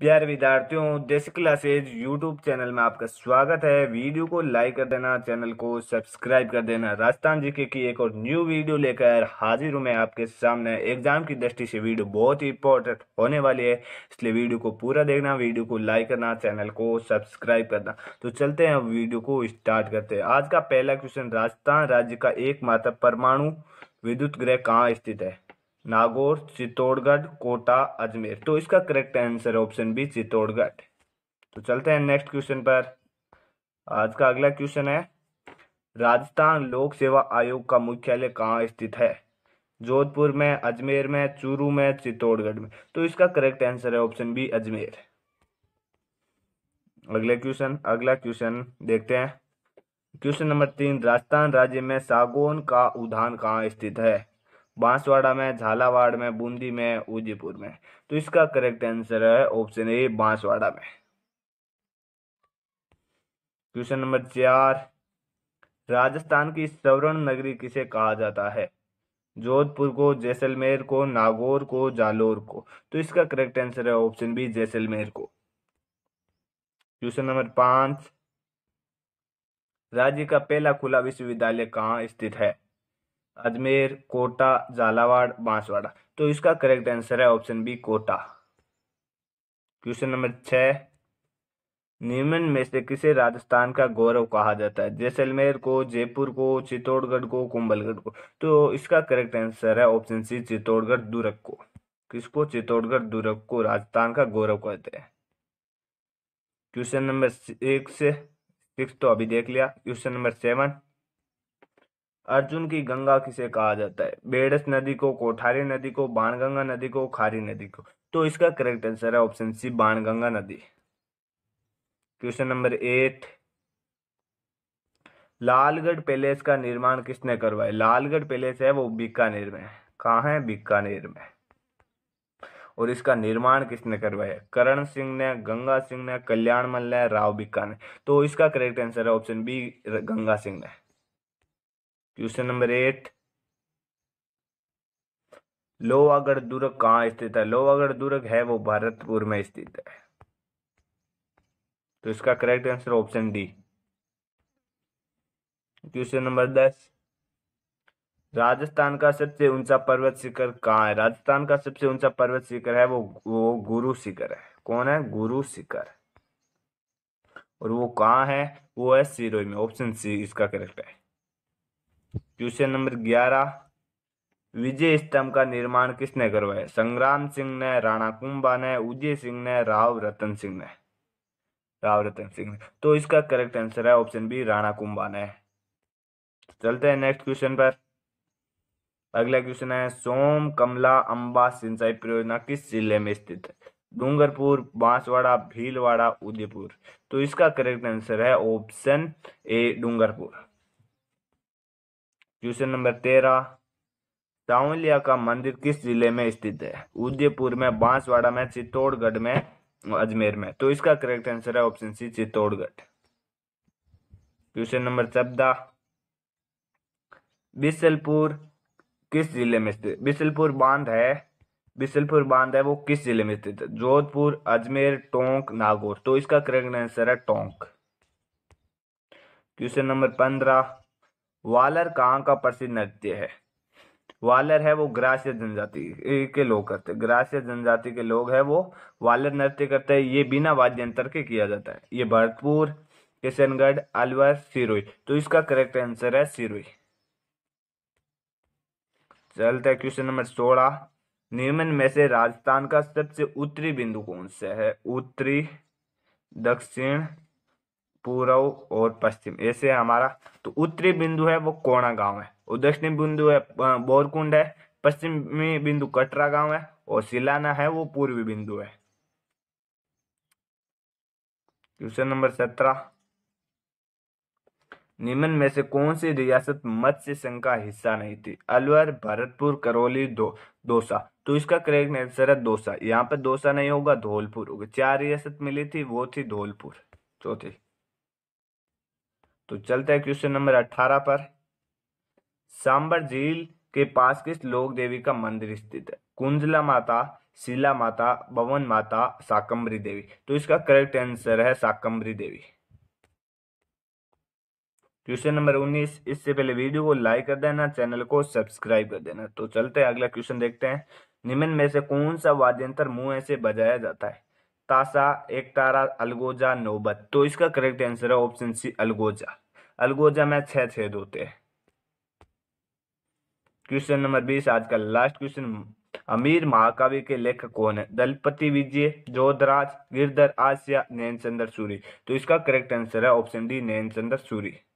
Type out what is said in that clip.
प्यारे विद्यार्थियों देसी क्लासेज यूट्यूब चैनल में आपका स्वागत है वीडियो को लाइक कर देना चैनल को सब्सक्राइब कर देना राजस्थान जीके की एक और न्यू वीडियो लेकर हाजिर हूँ मैं आपके सामने एग्जाम की दृष्टि से वीडियो बहुत ही इंपॉर्टेंट होने वाली है इसलिए वीडियो को पूरा देखना वीडियो को लाइक करना चैनल को सब्सक्राइब करना तो चलते हैं वीडियो को स्टार्ट करते हैं आज का पहला क्वेश्चन राजस्थान राज्य का एकमात्र परमाणु विद्युत गृह कहाँ स्थित है नागौर चित्तौड़गढ़ कोटा अजमेर तो इसका करेक्ट आंसर है ऑप्शन बी चित्तौड़गढ़ तो चलते हैं नेक्स्ट क्वेश्चन पर आज का अगला क्वेश्चन है राजस्थान लोक सेवा आयोग का मुख्यालय कहाँ स्थित है जोधपुर में अजमेर में चूरू में चित्तौड़गढ़ में तो इसका करेक्ट आंसर है ऑप्शन बी अजमेर अगले क्वेश्चन अगला क्वेश्चन देखते हैं क्वेश्चन नंबर तीन राजस्थान राज्य में सागौन का उद्यान कहाँ स्थित है बांसवाड़ा में झालावाड़ में बूंदी में उदयपुर में तो इसका करेक्ट आंसर है ऑप्शन ए बांसवाड़ा में क्वेश्चन नंबर चार राजस्थान की सवर्ण नगरी किसे कहा जाता है जोधपुर को जैसलमेर को नागौर को जालोर को तो इसका करेक्ट आंसर है ऑप्शन बी जैसलमेर को क्वेश्चन नंबर पांच राज्य का पहला खुला विश्वविद्यालय कहाँ स्थित है अजमेर कोटा झालावाड़ बांसवाड़ा तो इसका करेक्ट आंसर है option B Kota question number छ निम्न में से किसे राजस्थान का गौरव कहा जाता है जैसलमेर को जयपुर को चित्तौड़गढ़ को कुंभलगढ़ को तो इसका करेक्ट आंसर है ऑप्शन सी चित्तौड़गढ़ दूरक को किसको चित्तौड़गढ़ दूरक को राजस्थान का गौरव कहते हैं क्वेश्चन नंबर सिक्स सिक्स तो अभी देख लिया क्वेश्चन नंबर सेवन अर्जुन की गंगा किसे कहा जाता है बेड़स नदी को कोठारी नदी को बाणगंगा नदी को खारी नदी को तो इसका करेक्ट आंसर है ऑप्शन सी बाणगंगा नदी question number eight Lalgarh palace का निर्माण किसने करवाया लालगढ़ पैलेस है वो बीकानेर में कहा है बीकानेर में और इसका निर्माण किसने करवाया करण सिंह ने गंगा सिंह ने कल्याण मल्ल ने राव बीकानेर तो इसका करेक्ट आंसर है ऑप्शन बी गंगा सिंह ने क्वेश्चन नंबर एट लोहागढ़ दुर्ग कहाँ स्थित है लोहागढ़ दुर्ग है वो भारतपुर में स्थित है तो इसका correct answer option D question number दस राजस्थान का सबसे ऊंचा पर्वत शिखर कहाँ है राजस्थान का सबसे ऊंचा पर्वत शिखर है वो वो गुरु शिखर है कौन है गुरु शिखर और वो कहाँ है वो है सिरोही में ऑप्शन सी इसका करेक्ट है क्वेश्चन नंबर ग्यारह विजय स्तंभ का निर्माण किसने करवाया संग्राम सिंह ने राणा कुंभा ने उदय सिंह ने राव रतन सिंह ने राव रतन सिंह ने तो इसका करेक्ट आंसर है ऑप्शन बी राणा कुंभा ने चलते हैं नेक्स्ट क्वेश्चन पर अगला क्वेश्चन है सोम कमला अंबा सिंचाई परियोजना किस जिले में स्थित है डूंगरपुर बांसवाड़ा भीलवाड़ा उदयपुर तो इसका करेक्ट आंसर है option A Dungarpur question number तेरह सावलिया का मंदिर किस जिले में स्थित है उदयपुर में बांसवाड़ा में चित्तौड़गढ़ में अजमेर में तो इसका करेक्ट आंसर है option C Chittorgarh question number चौदह बिसलपुर किस जिले में स्थित बिसलपुर बांध है बिसलपुर बांध है वो किस जिले में स्थित है जोधपुर अजमेर टोंक नागौर तो इसका करेक्ट आंसर है टोंक क्वेश्चन नंबर पंद्रह वालर कहाँ का प्रसिद्ध नृत्य है वालर है वो ग्रास्य जनजाति के लोग करते हैं ग्रास्य जनजाति के लोग है वो वालर नृत्य करते हैं ये बिना वाद्य यंत्र के किया जाता है ये भरतपुर किशनगढ़ अलवर सिरोई तो इसका करेक्ट आंसर है सिरोई चलते क्वेश्चन नंबर सोलह निम्न में से राजस्थान का सबसे उत्तरी बिंदु कौन सा है उत्तरी दक्षिण पूर्व और पश्चिम ऐसे हमारा तो उत्तरी बिंदु है वो कोणा गांव है और दक्षिणी बिंदु है बोरकुंड है पश्चिमी बिंदु कटरा गांव है और सिलाना है वो पूर्वी बिंदु है क्वेश्चन नंबर सत्रह निम्न में से कौन सी रियासत मत्स्य संघ का हिस्सा नहीं थी अलवर भरतपुर करौली दो दोसा तो इसका करेक्ट आंसर है दोसा यहाँ पर दोसा नहीं होगा धौलपुर होगा चार रियासत मिली थी वो थी धौलपुर चौथी तो चलते हैं क्वेश्चन नंबर अट्ठारह पर सांबर झील के पास किस लोक देवी का मंदिर स्थित है कुंजला माता शिला माता भवन माता साकम्बरी देवी तो इसका करेक्ट आंसर है साकम्बरी देवी क्वेश्चन नंबर उन्नीस इससे पहले वीडियो को लाइक कर देना चैनल को सब्सक्राइब कर देना तो चलते हैं अगला क्वेश्चन देखते हैं निम्न में से कौन सा वाद्यंत्र मुंह से बजाया जाता है तासा एक तारा अलगोजा नौबत तो इसका करेक्ट आंसर है ऑप्शन सी अलगोजा अलगोजा में छह छेद होते हैं क्वेश्चन नंबर बीस आज का लास्ट क्वेश्चन अमीर महाकाव्य के लेखक कौन है दलपति विजय जोधराज गिरधर आसिया नैन चंद्र सूरी तो इसका करेक्ट आंसर है ऑप्शन डी नैन चंद्र सूरी